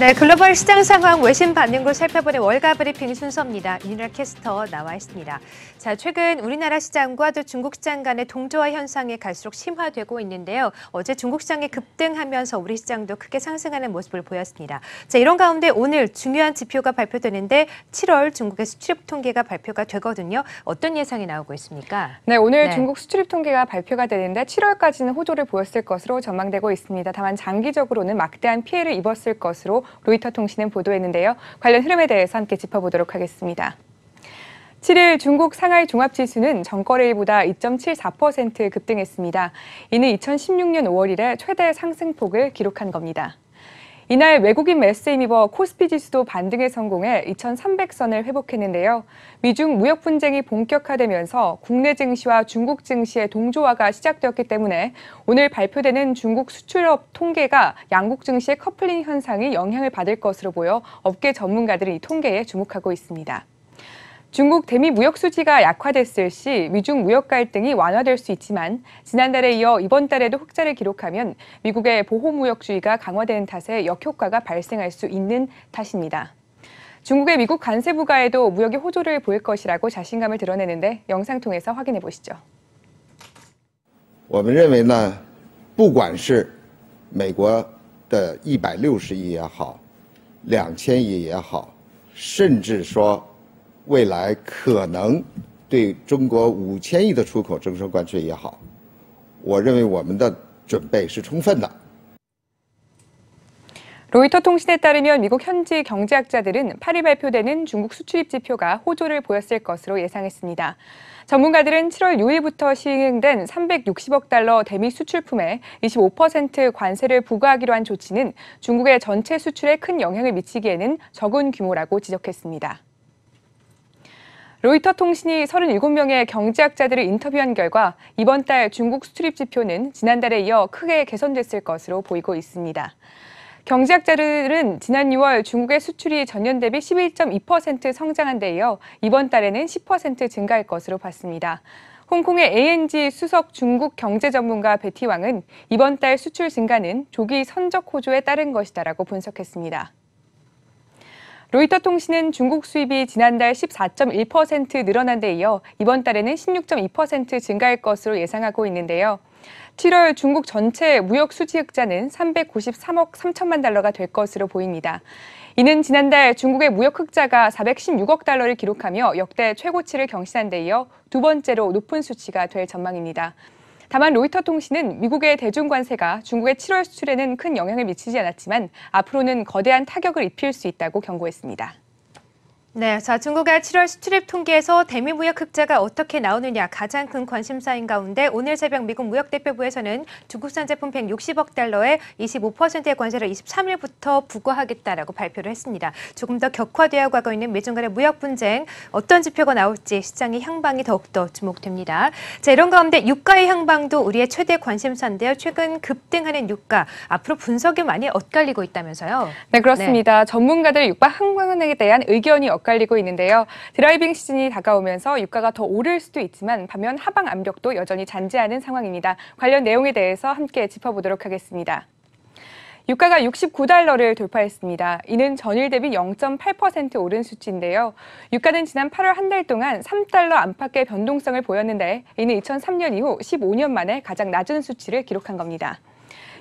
네, 글로벌 시장 상황 외신 반응으로 살펴보는 월가 브리핑 순서입니다. 이니랄 캐스터 나와 있습니다. 자, 최근 우리나라 시장과 또 중국 시장 간의 동조화 현상이 갈수록 심화되고 있는데요. 어제 중국 시장이 급등하면서 우리 시장도 크게 상승하는 모습을 보였습니다. 자, 이런 가운데 오늘 중요한 지표가 발표되는데 7월 중국의 수출입 통계가 발표가 되거든요. 어떤 예상이 나오고 있습니까? 네, 오늘 네. 중국 수출입 통계가 발표가 되는데 7월까지는 호조를 보였을 것으로 전망되고 있습니다. 다만 장기적으로는 막대한 피해를 입었을 것으로 로이터통신은 보도했는데요. 관련 흐름에 대해서 함께 짚어보도록 하겠습니다. 7일 중국 상하이 종합지수는 전거래일보다 2.74% 급등했습니다. 이는 2016년 5월 이래 최대 상승폭을 기록한 겁니다. 이날 외국인 매스에 힘입어 코스피 지수도 반등에 성공해 2,300선을 회복했는데요. 미중 무역 분쟁이 본격화되면서 국내 증시와 중국 증시의 동조화가 시작되었기 때문에 오늘 발표되는 중국 수출업 통계가 양국 증시의 커플링 현상이 영향을 받을 것으로 보여 업계 전문가들은 이 통계에 주목하고 있습니다. 중국 대미 무역 수지가 약화됐을 시 미중 무역 갈등이 완화될 수 있지만 지난달에 이어 이번 달에도 흑자를 기록하면 미국의 보호 무역주의가 강화되는 탓에 역효과가 발생할 수 있는 탓입니다. 중국의 미국 관세 부과에도 무역이 호조를 보일 것이라고 자신감을 드러내는데 영상 통해서 확인해 보시죠. 我们认为呢，不管是美国的160亿也好，2000亿也好，甚至说 未来可能对中国五千亿的出口征收关税也好，我认为我们的准备是充分的。 로이터 통신에 따르면 미국 현지 경제학자들은 8일 발표되는 중국 수출입 지표가 호조를 보였을 것으로 예상했습니다. 전문가들은 7월 6일부터 시행된 360억 달러 대미 수출품에 25% 관세를 부과하기로 한 조치는 중국의 전체 수출에 큰 영향을 미치기에는 적은 규모라고 지적했습니다. 로이터 통신이 37명의 경제학자들을 인터뷰한 결과 이번 달 중국 수출입 지표는 지난달에 이어 크게 개선됐을 것으로 보이고 있습니다. 경제학자들은 지난 6월 중국의 수출이 전년 대비 11.2% 성장한 데 이어 이번 달에는 10% 증가할 것으로 봤습니다. 홍콩의 ANG 수석 중국 경제 전문가 베티 왕은 이번 달 수출 증가는 조기 선적 호조에 따른 것이다라고 분석했습니다. 로이터통신은 중국 수입이 지난달 14.1% 늘어난 데 이어 이번 달에는 16.2% 증가할 것으로 예상하고 있는데요. 7월 중국 전체 무역 수지 흑자는 393억 3천만 달러가 될 것으로 보입니다. 이는 지난달 중국의 무역 흑자가 416억 달러를 기록하며 역대 최고치를 경신한 데 이어 두 번째로 높은 수치가 될 전망입니다. 다만 로이터 통신은 미국의 대중관세가 중국의 7월 수출에는 큰 영향을 미치지 않았지만 앞으로는 거대한 타격을 입힐 수 있다고 경고했습니다. 네, 자 중국의 7월 수출입 통계에서 대미 무역 흑자가 어떻게 나오느냐 가장 큰 관심사인 가운데 오늘 새벽 미국 무역대표부에서는 중국산 제품 160억 달러에 25%의 관세를 23일부터 부과하겠다라고 발표를 했습니다. 조금 더 격화되어 가고 있는 미중 간의 무역 분쟁 어떤 지표가 나올지 시장의 향방이 더욱더 주목됩니다. 자 이런 가운데 유가의 향방도 우리의 최대 관심사인데요. 최근 급등하는 유가 앞으로 분석이 많이 엇갈리고 있다면서요? 네 그렇습니다. 네. 전문가들 유가 항광은에 대한 의견이 엇. 엇갈리고 있는데요. 드라이빙 시즌이 다가오면서 유가가 더 오를 수도 있지만 반면 하방 압력도 여전히 잔재하는 상황입니다. 관련 내용에 대해서 함께 짚어보도록 하겠습니다. 유가가 69달러를 돌파했습니다. 이는 전일 대비 0.8% 오른 수치인데요. 유가는 지난 8월 한 달 동안 3달러 안팎의 변동성을 보였는데 이는 2003년 이후 15년 만에 가장 낮은 수치를 기록한 겁니다.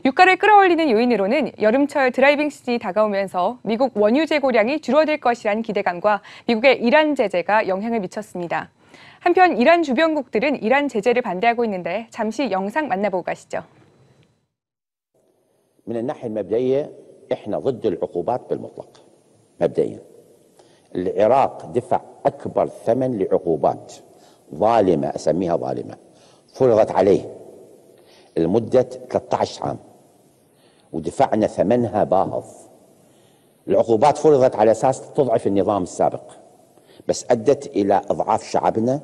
유가를 끌어올리는 요인으로는 여름철 드라이빙 시즌이 다가오면서 미국 원유 재고량이 줄어들 것이란 기대감과 미국의 이란 제재가 영향을 미쳤습니다. 한편 이란 주변국들은 이란 제재를 반대하고 있는데 잠시 영상 만나보고 가시죠. من الناحية المبدئية احنا ضد العقوبات بالمطلق مبدئيا العراق دفع أكبر ثمن لعقوبات ظالمة أسميها ظالمة فرضت عليه لمدة 13 عام ودفعنا ثمنها باهظ العقوبات فرضت على أساس تضعف النظام السابق بس أدت إلى إضعاف شعبنا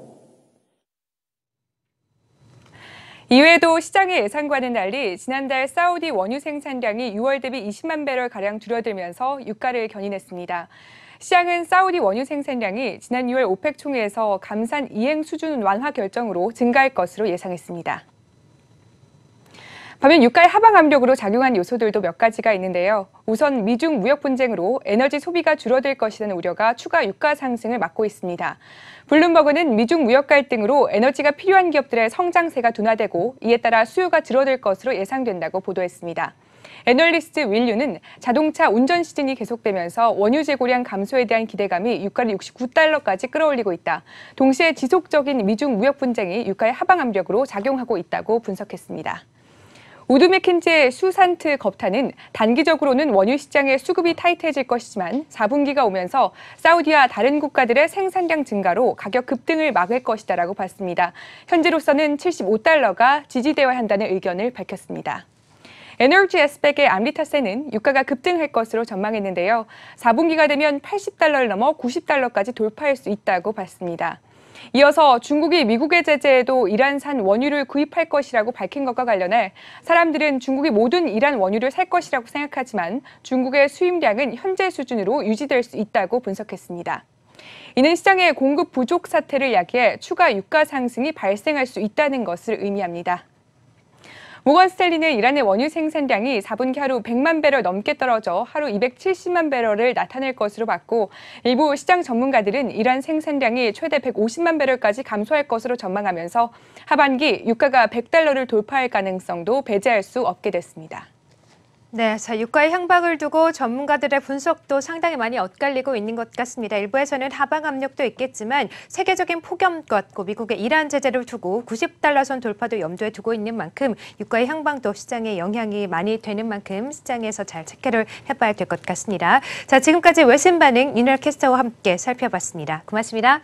이외에도 시장의 예상과는 달리 지난달 사우디 원유 생산량이 6월 대비 20만 배럴 가량 줄어들면서 유가를 견인했습니다. 시장은 사우디 원유 생산량이 지난 6월 오펙 총회에서 감산 이행 수준 완화 결정으로 증가할 것으로 예상했습니다. 반면 유가의 하방 압력으로 작용한 요소들도 몇 가지가 있는데요. 우선 미중 무역 분쟁으로 에너지 소비가 줄어들 것이라는 우려가 추가 유가 상승을 막고 있습니다. 블룸버그는 미중 무역 갈등으로 에너지가 필요한 기업들의 성장세가 둔화되고 이에 따라 수요가 줄어들 것으로 예상된다고 보도했습니다. 애널리스트 윌류는 자동차 운전 시즌이 계속되면서 원유 재고량 감소에 대한 기대감이 유가를 69달러까지 끌어올리고 있다. 동시에 지속적인 미중 무역 분쟁이 유가의 하방 압력으로 작용하고 있다고 분석했습니다. 우드 맥킨지의 수산트 겁탄은 단기적으로는 원유 시장의 수급이 타이트해질 것이지만 4분기가 오면서 사우디와 다른 국가들의 생산량 증가로 가격 급등을 막을 것이다라고 봤습니다. 현재로서는 75달러가 지지되어야 한다는 의견을 밝혔습니다. 에너지 에스백의 암리타세는 유가가 급등할 것으로 전망했는데요. 4분기가 되면 80달러를 넘어 90달러까지 돌파할 수 있다고 봤습니다. 이어서 중국이 미국의 제재에도 이란산 원유를 구입할 것이라고 밝힌 것과 관련해 사람들은 중국이 모든 이란 원유를 살 것이라고 생각하지만 중국의 수입량은 현재 수준으로 유지될 수 있다고 분석했습니다. 이는 시장의 공급 부족 사태를 야기해 추가 유가 상승이 발생할 수 있다는 것을 의미합니다. 모건 스탠리는 이란의 원유 생산량이 4분기 하루 100만 배럴 넘게 떨어져 하루 270만 배럴을 나타낼 것으로 봤고 일부 시장 전문가들은 이란 생산량이 최대 150만 배럴까지 감소할 것으로 전망하면서 하반기 유가가 100달러를 돌파할 가능성도 배제할 수 없게 됐습니다. 네, 자 유가의 향방을 두고 전문가들의 분석도 상당히 많이 엇갈리고 있는 것 같습니다. 일부에서는 하방 압력도 있겠지만 세계적인 폭염과 미국의 이란 제재를 두고 90달러 선 돌파도 염두에 두고 있는 만큼 유가의 향방도 시장에 영향이 많이 되는 만큼 시장에서 잘 체크를 해봐야 될 것 같습니다. 자 지금까지 외신 반응 이널 캐스터와 함께 살펴봤습니다. 고맙습니다.